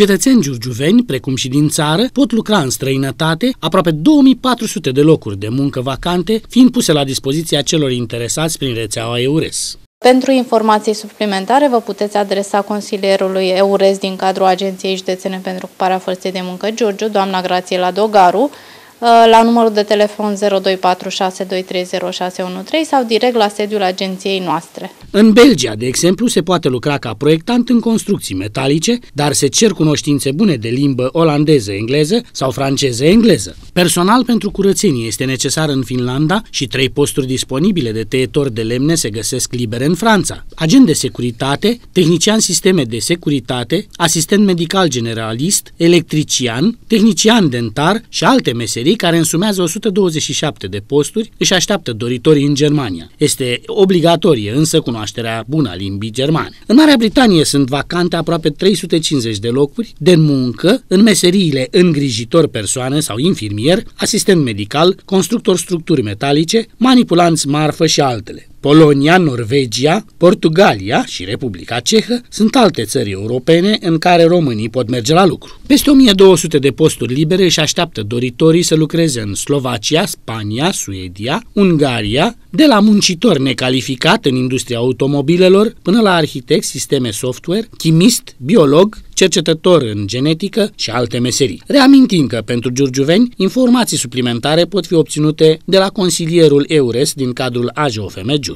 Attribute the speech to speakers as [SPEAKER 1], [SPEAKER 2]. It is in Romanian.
[SPEAKER 1] Cetățeni giurgiuveni, precum și din țară, pot lucra în străinătate, aproape 2400 de locuri de muncă vacante fiind puse la dispoziția celor interesați prin rețeaua EURES.
[SPEAKER 2] Pentru informații suplimentare vă puteți adresa consilierului EURES din cadrul Agenției Județene pentru Ocuparea Forței de Muncă Giurgiu, doamna Grațiela Dogaru, Uh, la numărul de telefon 0246230613 sau direct la sediul agenției noastre.
[SPEAKER 1] În Belgia, de exemplu, se poate lucra ca proiectant în construcții metalice, dar se cer cunoștințe bune de limbă olandeză-engleză sau franceză-engleză. Personal pentru curățenie este necesar în Finlanda și trei posturi disponibile de tăietori de lemne se găsesc libere în Franța. Agent de securitate, tehnician sisteme de securitate, asistent medical generalist, electrician, tehnician dentar și alte meserii BCI, care însumează 127 de posturi, își așteaptă doritorii în Germania. Este obligatorie însă cunoașterea bună a limbii germane. În Marea Britanie sunt vacante aproape 350 de locuri de muncă în meseriile îngrijitor persoane sau infirmier, asistent medical, constructor structuri metalice, manipulanți marfă și altele. Polonia, Norvegia, Portugalia și Republica Cehă sunt alte țări europene în care românii pot merge la lucru. Peste 1200 de posturi libere și așteaptă doritorii să lucreze în Slovacia, Spania, Suedia, Ungaria, de la muncitor necalificat în industria automobilelor până la arhitect, sisteme software, chimist, biolog cercetător în genetică și alte meserii. Reamintim că pentru giurgiuveni, informații suplimentare pot fi obținute de la consilierul EURES din cadrul AJOFM Giurgiu.